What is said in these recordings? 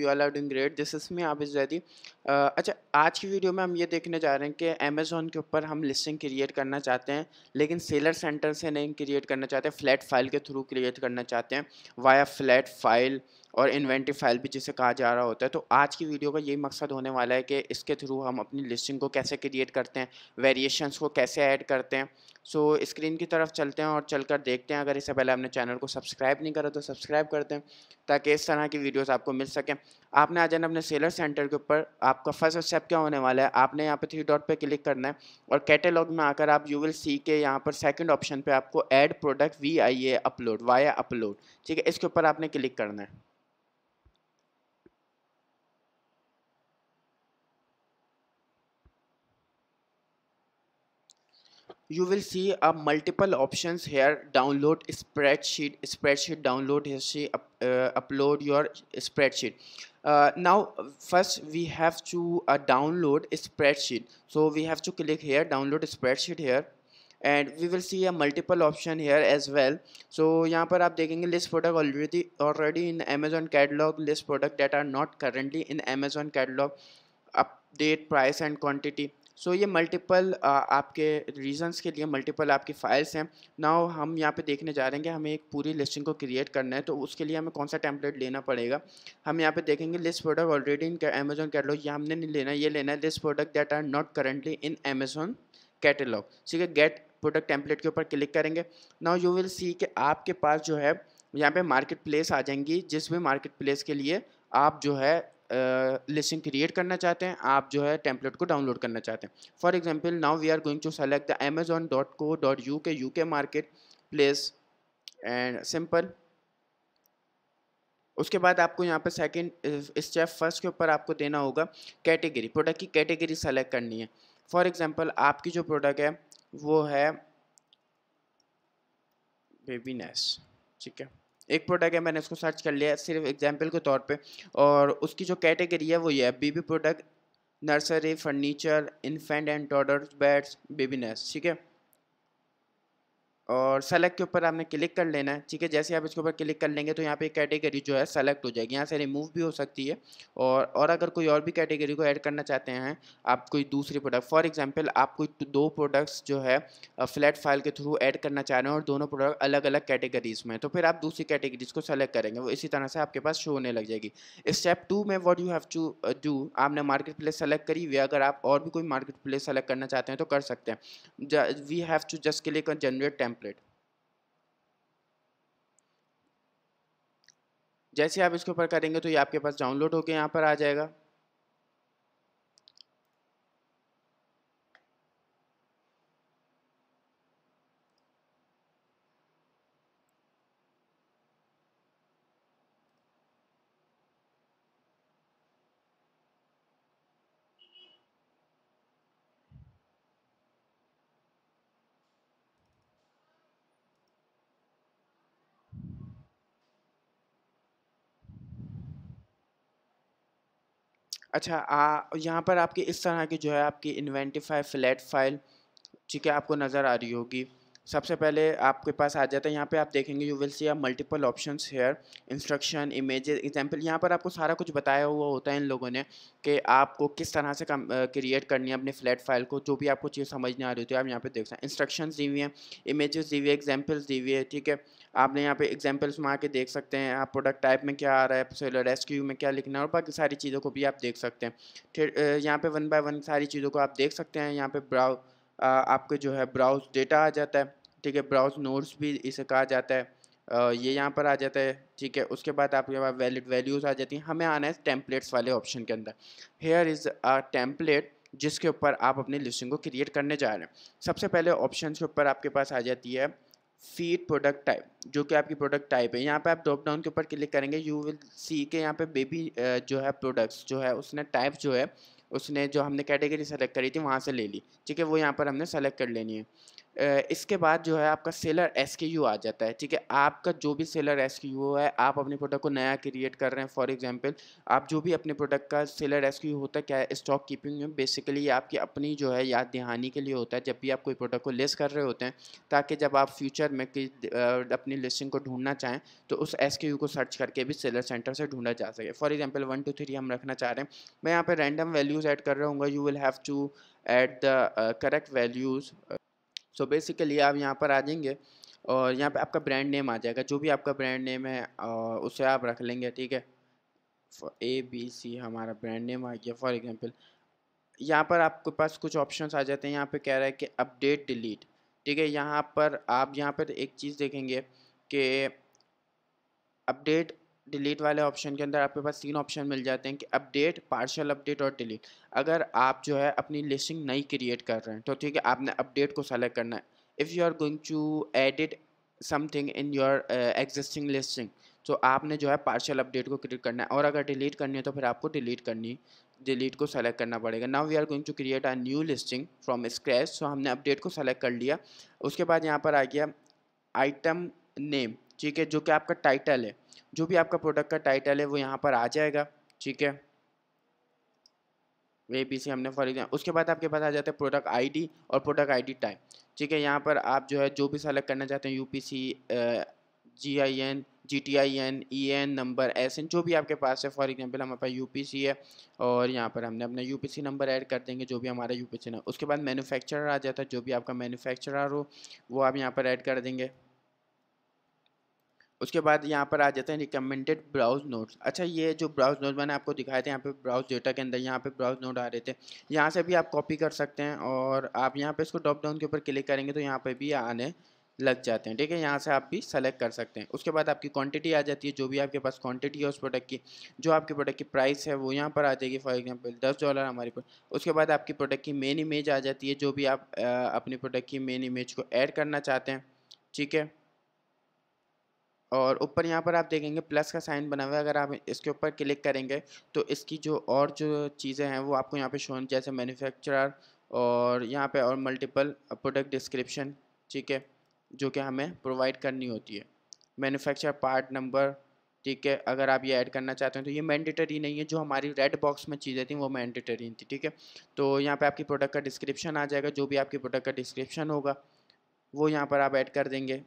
you all are doing great this is me आप जैदी अच्छा आज की वीडियो में हम ये देखने जा रहे हैं कि अमेज़ोन के ऊपर हम लिस्टिंग क्रिएट करना चाहते हैं लेकिन सेलर सेंटर से नहीं क्रिएट करना चाहते फ्लैट फाइल के थ्रू क्रिएट करना चाहते हैं वाया फ्लैट फाइल और इन्वेंट्री फाइल भी जिसे कहा जा रहा होता है तो आज की वीडियो का यही मकसद होने वाला है कि इसके थ्रू हम अपनी लिस्टिंग को कैसे क्रिएट करते हैं वेरिएशंस को कैसे ऐड करते हैं सो so, स्क्रीन की तरफ चलते हैं और चलकर देखते हैं अगर इससे पहले आपने चैनल को सब्सक्राइब नहीं करा तो सब्सक्राइब कर दें ताकि इस तरह की वीडियोस आपको मिल सकें आपने आ जाना अपने सेलर सेंटर के ऊपर आपका फर्स्ट स्टेप क्या होने वाला है आपने यहाँ पे थ्री डॉट पे क्लिक करना है और कैटेलॉग में आकर आप यू विल सी के यहाँ पर सेकेंड ऑप्शन पर आपको add product V I A upload via upload ठीक है इसके ऊपर आपने क्लिक करना है you will see a uh, multiple options here download spreadsheet spreadsheet download here see up, uh, upload your spreadsheet uh, now first we have to uh, download a spreadsheet so we have to click here download spreadsheet here and we will see a multiple option here as well so यहाँ पर आप देखेंगे list product already already in Amazon catalogue list product that are not currently in Amazon catalogue update price and quantity so ये multiple आपके reasons के लिए multiple आपकी files हैं ना हम यहाँ पे देखने जा रहे हैं कि हमें एक पूरी लिस्टिंग को क्रिएट करना है तो उसके लिए हमें कौन सा टेम्पलेट लेना पड़ेगा हम यहाँ पे देखेंगे list product already in Amazon catalogue ये हमने नहीं लेना ये लेना है list product that are not currently in Amazon catalogue ठीक है गेट प्रोडक्ट टेम्पलेट के ऊपर क्लिक करेंगे नाउ यू विल सी कि आपके पास जो है यहाँ पे मार्केट प्लेस आ जाएंगी जिस भी मार्केट प्लेस के लिए आप जो है लिस्टिंग क्रिएट करना चाहते हैं आप जो है टेम्पलेट को डाउनलोड करना चाहते हैं for example now we are going to select the Amazon dot co dot UK UK market place and simple उसके बाद आपको यहाँ पर सेकेंड स्टेप फर्स्ट के ऊपर आपको देना होगा कैटेगरी प्रोडक्ट की कैटेगरी सेलेक्ट करनी है फॉर एग्ज़ाम्पल आपकी जो प्रोडक्ट है वो है बेबीनेस ठीक है एक प्रोडक्ट है मैंने उसको सर्च कर लिया सिर्फ एग्जाम्पल के तौर पर और उसकी जो कैटेगरी है वो ये है baby product nursery furniture infant and toddlers beds baby nurse ठीक है और सेलेक्ट के ऊपर आपने क्लिक कर लेना है ठीक है जैसे आप इसके ऊपर क्लिक कर लेंगे तो यहाँ पे कैटेगरी जो है सेलेक्ट हो जाएगी यहाँ से रिमूव भी हो सकती है और और अगर कोई और भी कैटेगरी को ऐड करना चाहते हैं आप कोई दूसरी प्रोडक्ट फॉर एग्जांपल आप कोई दो प्रोडक्ट्स जो है फ्लैट फाइल के थ्रू ऐड करना चाह रहे हैं और दोनों प्रोडक्ट अलग अलग कैटेगरीज में तो फिर आप दूसरी कैटेगरीज को सेलेक्ट करेंगे वो इसी तरह से आपके पास शो होने लग जाएगी स्टेप टू में what you have to do आपने मार्केट प्लेस सेलेक्ट करी हुई अगर आप और भी कोई मार्केट प्लेस सेलेक्ट करना चाहते हैं तो कर सकते हैं we have to just click on generate temp template जैसे आप इसके ऊपर करेंगे तो ये आपके पास डाउनलोड होकर यहाँ पर आ जाएगा अच्छा आ यहाँ पर आपके इस तरह की जो है आपकी इन्वेंटिफाई फ्लैट फाइल ठीक है आपको नज़र आ रही होगी सबसे पहले आपके पास आ जाता है यहाँ पे आप देखेंगे you will see are multiple option here instruction image example यहाँ पर आपको सारा कुछ बताया हुआ होता है इन लोगों ने कि आपको किस तरह से क्रिएट करनी है अपने फ्लैट फाइल को जो भी आपको चीज़ समझ नहीं आ रही होती है आप यहाँ पे देख सकते हैं इंस्ट्रक्शन दी हुई हैं इमेजेस दी हुई है एग्जाम्पल्स दी हुई है ठीक है आपने यहाँ पे एग्जाम्पल्स में आके देख सकते हैं आप प्रोडक्ट टाइप में क्या आ रहा है सेलर रेस्क्यू में क्या लिखना है और बाकी सारी चीज़ों को भी आप देख सकते हैं फिर यहाँ पे वन बाय वन सारी चीज़ों को आप देख सकते हैं यहाँ पे ब्राउ आपके जो है ब्राउज डेटा आ जाता है ठीक है ब्राउज नोट्स भी इसे कहा जाता है ये यहाँ पर आ जाता है ठीक है उसके बाद आपके पास वैलिड वैल्यूज़ आ जाती हैं हमें आना है टेम्पलेट्स वाले ऑप्शन के अंदर हेयर इज़ अ टेम्पलेट जिसके ऊपर आप अपनी लिस्टिंग को क्रिएट करने जा रहे हैं सबसे पहले ऑप्शन के ऊपर आपके पास आ जाती है फीड प्रोडक्ट टाइप जो कि आपकी प्रोडक्ट टाइप है यहाँ पे आप ड्रॉप डाउन के ऊपर क्लिक करेंगे यू विल सी के यहाँ पे बेबी जो है प्रोडक्ट्स जो है उसने टाइप जो है उसने जो हमने कैटेगरी सेलेक्ट करी थी वहाँ से ले ली ठीक है वो यहाँ पर हमने सेलेक्ट कर लेनी है इसके बाद जो है आपका सेलर एस आ जाता है ठीक है आपका जो भी सेलर एस है आप अपने प्रोडक्ट को नया क्रिएट कर रहे हैं फॉर एग्जांपल आप जो भी अपने प्रोडक्ट का सेलर एस होता है क्या है स्टॉक कीपिंग में बेसिकली आपकी अपनी जो है याद दहानी के लिए होता है जब भी आप कोई प्रोडक्ट को लेस कर रहे होते हैं ताकि जब आप फ्यूचर में कि अपनी लिस्टिंग को ढूंढना चाहें तो उस एस को सर्च करके भी सेलर सेंटर से ढूंढा जा सके for example one two three हम रखना चाह रहे हैं मैं यहाँ पर रैंडम वैल्यूज़ एड कर रहा हूँ you will have to add the correct values so basically आप यहाँ पर आ जाएंगे और यहाँ पे आपका ब्रांड नेम आ जाएगा जो भी आपका ब्रांड नेम है उसे आप रख लेंगे ठीक है ए बी सी हमारा ब्रांड नेम आ गया फॉर एग्जांपल यहाँ पर आपके पास कुछ ऑप्शंस आ जाते हैं यहाँ पे कह रहा है कि अपडेट डिलीट ठीक है यहाँ पर आप यहाँ पर एक चीज़ देखेंगे कि अपडेट डिलीट वाले ऑप्शन के अंदर आपके पास तीन ऑप्शन मिल जाते हैं कि अपडेट पार्शल अपडेट और डिलीट अगर आप जो है अपनी लिस्टिंग नई क्रिएट कर रहे हैं तो ठीक है आपने अपडेट को सेलेक्ट करना है if you are going to edit something in your existing listing तो आपने जो है पार्शल अपडेट को क्रिएट करना है और अगर डिलीट करनी है तो फिर आपको डिलीट करनी डिलीट को सेलेक्ट करना पड़ेगा now we are going to create a new listing from scratch so हमने अपडेट को सेलेक्ट कर लिया उसके बाद यहाँ पर आ गया आइटम नेम ठीक है जो कि आपका टाइटल है जो भी आपका प्रोडक्ट का टाइटल है वो यहाँ पर आ जाएगा ठीक है ए बी सी हमने फॉर एग्जाम्पल उसके बाद आपके पास आ जाता है प्रोडक्ट आईडी और प्रोडक्ट आईडी टाइप ठीक है यहाँ पर आप जो है जो भी सेलेक्ट करना चाहते हैं UPC G I N G T I N E N number S N जो भी आपके पास है फॉर एग्जांपल हमारे पास यू पी सी है और यहाँ पर हमने अपना U P C number add कर देंगे जो भी हमारा यू पी सी नंबर उसके बाद मैनुफेक्चरर आ जाता है जो भी आपका मैनुफेक्चर हो वो आप यहाँ पर ऐड कर देंगे उसके बाद यहाँ पर आ जाते हैं रिकमेंडेड ब्राउज नोट्स अच्छा ये जो ब्राउज नोट मैंने आपको दिखाए थे यहाँ पे ब्राउज डेटा के अंदर यहाँ पे ब्राउज नोट आ रहे थे यहाँ से भी आप कॉपी कर सकते हैं और आप यहाँ पे इसको डॉप डाउन के ऊपर क्लिक करेंगे तो यहाँ पे भी आने लग जाते हैं ठीक है यहाँ से आप भी सेलेक्ट कर सकते हैं उसके बाद आपकी क्वांटिटी आ जाती है जो भी आपके पास क्वांटिटी है उस प्रोडक्ट की जो आपके प्रोडक्ट की प्राइस है वो यहाँ पर आ जाएगी फॉर एग्जांपल दस डॉलर हमारे पर उसके बाद आपकी प्रोडक्ट की मेन इमेज आ जाती है जो भी आप अपने प्रोडक्ट की मेन इमेज को ऐड करना चाहते हैं ठीक है और ऊपर यहाँ पर आप देखेंगे प्लस का साइन बना हुआ है अगर आप इसके ऊपर क्लिक करेंगे तो इसकी जो और जो चीज़ें हैं वो आपको यहाँ पे शो जैसे मैन्युफैक्चरर और यहाँ पे और मल्टीपल प्रोडक्ट डिस्क्रिप्शन ठीक है जो कि हमें प्रोवाइड करनी होती है मैन्युफैक्चरर पार्ट नंबर ठीक है अगर आप ये ऐड करना चाहते हैं तो ये मैंडेटरी नहीं है जो हमारी रेड बॉक्स में चीज़ें थी वो मैंडेटरी थी ठीक है तो यहाँ पर आपकी प्रोडक्ट का डिस्क्रिप्शन आ जाएगा जो भी आपकी प्रोडक्ट का डिस्क्रिप्शन होगा वो यहाँ पर आप ऐड कर देंगे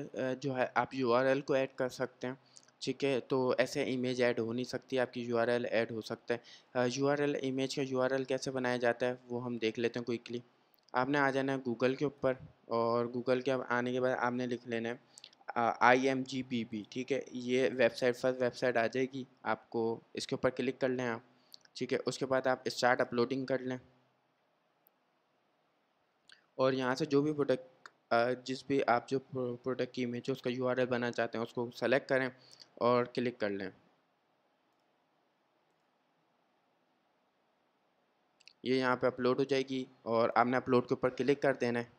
जो है आप एल को ऐड कर सकते हैं ठीक है तो ऐसे इमेज ऐड हो नहीं सकती आपकी यू आर एल ऐड हो सकता है यू आर एल इमेज का यू आर एल कैसे बनाया जाता है वो हम देख लेते हैं क्विकली आपने आ जाना है गूगल के ऊपर और गूगल के आने के बाद आपने लिख लेना है I M G P B ठीक है ये वेबसाइट फर्स्ट वेबसाइट आ जाएगी आपको इसके ऊपर क्लिक कर लें आप ठीक है उसके बाद आप स्टार्ट अपलोडिंग कर लें और यहाँ से जो भी प्रोडक्ट जिस भी आप जो प्रोडक्ट की इमेज है उसका यू बनाना चाहते हैं उसको सेलेक्ट करें और क्लिक कर लें ये यहाँ पे अपलोड हो जाएगी और आपने अपलोड के ऊपर क्लिक कर देना है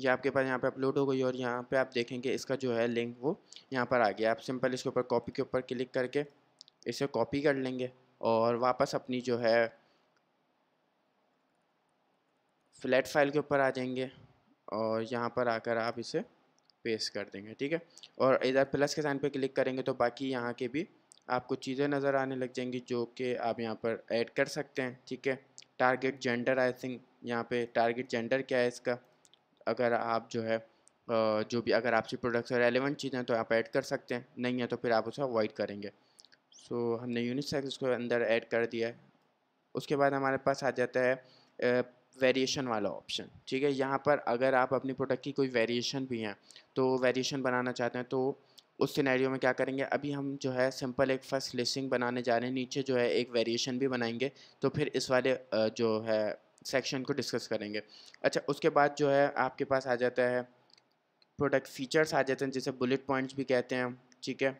ये आपके पास यहाँ पे अपलोड हो गई और यहाँ पे आप देखेंगे इसका जो है लिंक वो यहाँ पर आ गया आप सिंपल इसके ऊपर कॉपी के ऊपर क्लिक करके इसे कॉपी कर लेंगे और वापस अपनी जो है फ्लैट फाइल के ऊपर आ जाएंगे और यहाँ पर आकर आप इसे पेस्ट कर देंगे ठीक है और इधर प्लस के साइन पर क्लिक करेंगे तो बाकी यहाँ के भी आपको चीज़ें नज़र आने लग जाएंगी जो कि आप यहाँ पर ऐड कर सकते हैं ठीक है टारगेट जेंडर आई थिंक यहाँ पे टारगेट जेंडर क्या है इसका अगर आप जो है जो भी अगर आपसे प्रोडक्ट से रेलिवेंट चीज़ें तो आप ऐड कर सकते हैं नहीं है तो फिर आप उसे अवॉइड करेंगे सो हमने यूनिसेक्स को अंदर ऐड कर दिया है उसके बाद हमारे पास आ जाता है वेरिएशन वाला ऑप्शन ठीक है यहाँ पर अगर आप अपनी प्रोडक्ट की कोई वेरिएशन भी हैं तो वेरिएशन बनाना चाहते हैं तो उस सिनेरियो में क्या करेंगे अभी हम जो है सिंपल एक फर्स्ट लिस्टिंग बनाने जा रहे हैं नीचे जो है एक वेरिएशन भी बनाएंगे तो फिर इस वाले जो है सेक्शन को डिस्कस करेंगे अच्छा उसके बाद जो है आपके पास आ जाता है प्रोडक्ट फीचर्स आ जाते हैं जैसे बुलेट पॉइंट्स भी कहते हैं ठीक है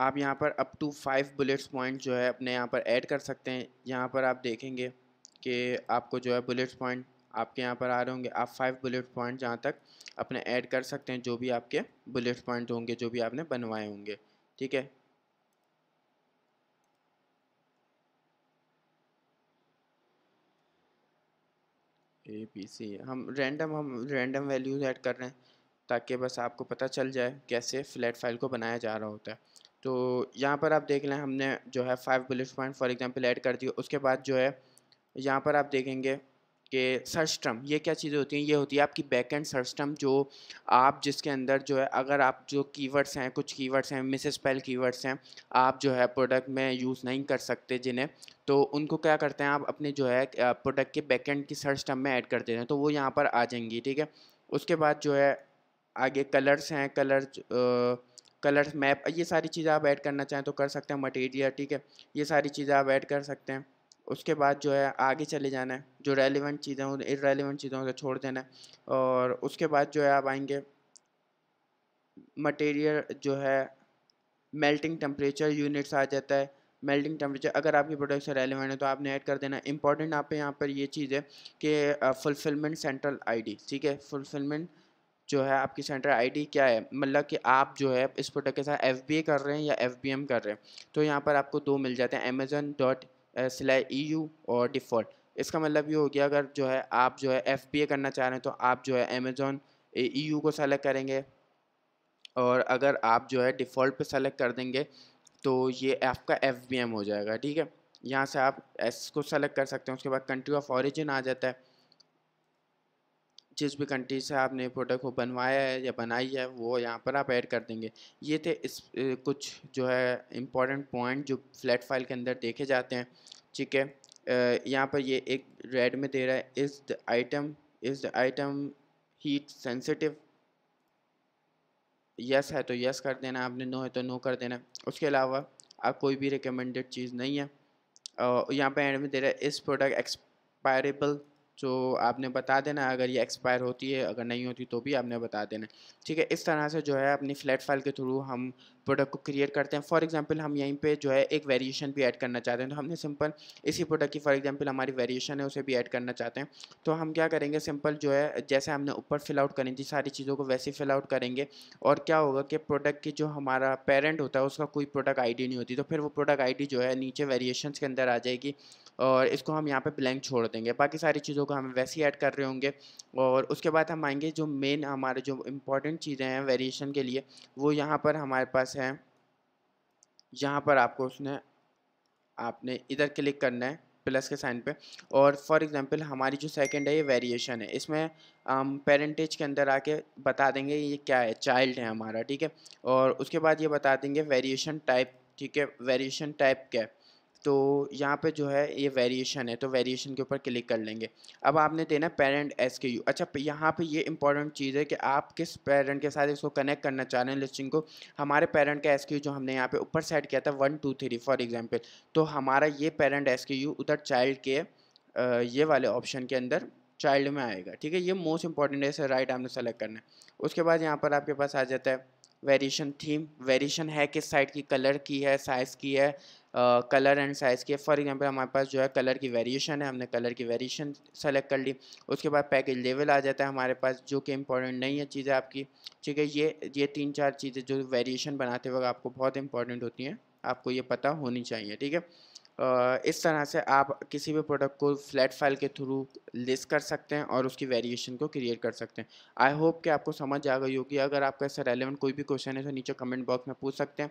आप यहाँ पर up to five bullets point जो है अपने यहाँ पर ऐड कर सकते हैं यहाँ पर आप देखेंगे कि आपको जो है बुलेट्स पॉइंट आपके यहाँ पर आ रहे होंगे आप फाइव बुलेट पॉइंट जहाँ तक अपने ऐड कर सकते हैं जो भी आपके बुलेट्स पॉइंट होंगे जो भी आपने बनवाए होंगे ठीक है ए पी सी हम रैंडम हम रैंडम वैल्यूज ऐड कर रहे हैं ताकि बस आपको पता चल जाए कैसे फ्लैट फाइल को बनाया जा रहा होता है तो यहाँ पर आप देख लें हमने जो है five bullet point for example add कर दिया उसके बाद जो है यहाँ पर आप देखेंगे कि सर्च टर्म ये क्या चीज़ें होती हैं ये होती है आपकी बैक एंड सर्च टर्म जो आप जिसके अंदर जो है अगर आप जो कीवर्ड्स हैं कुछ कीवर्ड्स हैं मिस स्पेल कीवर्ड्स हैं आप जो है प्रोडक्ट में यूज़ नहीं कर सकते जिन्हें तो उनको क्या करते हैं आप अपने जो है प्रोडक्ट के बैक एंड की सर्च टर्म में ऐड कर देते हैं तो वो यहाँ पर आ जाएंगी ठीक है उसके बाद जो है आगे कलर्स हैं कलर्स कलर्स मैप ये सारी चीज़ें आप ऐड करना चाहें तो कर सकते हैं मटेरियल ठीक है ये सारी चीज़ें आप ऐड कर सकते हैं उसके बाद जो है आगे चले जाना है जो रेलिवेंट चीज़ें हों इरेलीवेंट चीज़ों से छोड़ देना है और उसके बाद जो है आप आएंगे मटेरियल जो है मेल्टिंग टेम्परेचर यूनिट्स आ जाता है मेल्टिंग टेम्परेचर अगर आपकी प्रोडक्ट से रेलिवेंट है तो आपने ऐड कर देना इंपॉर्टेंट आप यहाँ पर ये चीज़ है कि फुलफिलमेंट सेंट्रल आईडी ठीक है फुलफिलमेंट जो है आपकी सेंटर आईडी क्या है मतलब कि आप जो है इस प्रोडक्ट के साथ एफ कर रहे हैं या एफ कर रहे हैं तो यहाँ पर आपको दो मिल जाते हैं अमेजन डॉट ई और डिफ़ॉल्ट इसका मतलब ये हो गया अगर जो है आप जो है एफ करना चाह रहे हैं तो आप जो है अमेजोन ई e को सेलेक्ट करेंगे और अगर आप जो है डिफ़ॉल्ट पे सेलेक्ट कर देंगे तो ये आपका एफ हो जाएगा ठीक है यहाँ से आप एस को सेलेक्ट कर सकते हैं उसके बाद कंट्री ऑफ ऑरिजिन आ जाता है जिस भी कंट्री से आपने प्रोडक्ट को बनवाया है या बनाई है वो यहाँ पर आप ऐड कर देंगे ये थे इस कुछ जो है इम्पॉर्टेंट पॉइंट जो फ्लैट फाइल के अंदर देखे जाते हैं ठीक है यहाँ पर ये एक रेड में दे रहा है is the item is the item heat sensitive yes है तो यस कर देना आपने नो है तो नो कर देना उसके अलावा आप कोई भी रिकमेंडेड चीज़ नहीं है यहाँ पर एंड में दे रहा है इस प्रोडक्ट एक्सपायरेबल सो आपने बता देना अगर ये एक्सपायर होती है अगर नहीं होती तो भी आपने बता देना ठीक है इस तरह से जो है अपनी फ्लैट फाइल के थ्रू हम प्रोडक्ट को क्रिएट करते हैं फॉर एग्जांपल हम यहीं पे जो है एक वेरिएशन भी ऐड करना चाहते हैं तो हमने सिंपल इसी प्रोडक्ट की फॉर एग्जांपल हमारी वेरिएशन है उसे भी ऐड करना चाहते हैं तो हम क्या करेंगे सिंपल जो है जैसे हमने ऊपर फिल आउट करी थी सारी चीज़ों को वैसे फिल आउट करेंगे और क्या होगा कि प्रोडक्ट की जो हमारा पेरेंट होता है उसका कोई प्रोडक्ट आई नहीं होती तो फिर वो प्रोडक्ट आई जो है नीचे वेरिएशन के अंदर आ जाएगी और इसको हम यहाँ पर ब्लैंक छोड़ देंगे बाकी सारी चीज़ों को हम वैसे ही ऐड कर रहे होंगे और उसके बाद हम आएँगे जो मेन हमारे जो इंपॉर्टेंट चीज़ें हैं वेरिएशन के लिए वो यहाँ पर हमारे पास है यहाँ पर आपको उसने आपने इधर क्लिक करना है प्लस के साइन पे और फॉर एग्जांपल हमारी जो सेकंड है ये वेरिएशन है इसमें हम पेरेंटेज के अंदर आके बता देंगे ये क्या है चाइल्ड है हमारा ठीक है और उसके बाद ये बता देंगे वेरिएशन टाइप ठीक है वेरिएशन टाइप क्या है तो यहाँ पे जो है ये वेरिएशन है तो वेरिएशन के ऊपर क्लिक कर लेंगे अब आपने देना पेरेंट एस के यू अच्छा यहाँ पे ये इंपॉर्टेंट चीज़ है कि आप किस पेरेंट के साथ इसको कनेक्ट करना चाह रहे हैं लिस्टिंग को हमारे पेरेंट का एस के यू जो हमने यहाँ पे ऊपर सेट किया था one two three for example तो हमारा ये पेरेंट एस के यू उधर चाइल्ड के ये वाले ऑप्शन के अंदर चाइल्ड में आएगा ठीक है ये मोस्ट इंपॉर्टेंट है इसे राइट आपने सेलेक्ट करना है उसके बाद यहाँ पर आपके पास आ जाता है वेरिएशन थीम वेरिएशन है किस साइड की कलर की है साइज़ की है कलर एंड साइज़ के फॉर एग्जांपल हमारे पास जो है कलर की वेरिएशन है हमने कलर की वेरिएशन सेलेक्ट कर ली उसके बाद पैकेज लेवल आ जाता है हमारे पास जो कि इंपॉर्टेंट नहीं है चीज़ें आपकी ठीक है ये ये तीन चार चीज़ें जो वेरिएशन बनाते वक्त आपको बहुत इंपॉर्टेंट होती हैं आपको ये पता होनी चाहिए ठीक है इस तरह से आप किसी भी प्रोडक्ट को फ्लैट फाइल के थ्रू लिस्ट कर सकते हैं और उसकी वेरिएशन को क्रिएट कर सकते हैं आई होप कि आपको समझ आ गई होगी अगर आपका इससे रेलिवेंट कोई भी क्वेश्चन है तो नीचे कमेंट बॉक्स में पूछ सकते हैं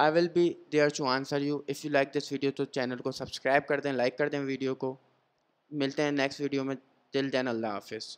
I will be there to answer you if you like this video तो चैनल को सब्सक्राइब कर दें लाइक कर दें वीडियो को मिलते हैं नेक्स्ट वीडियो में दिल देन अल्लाह हाफिज़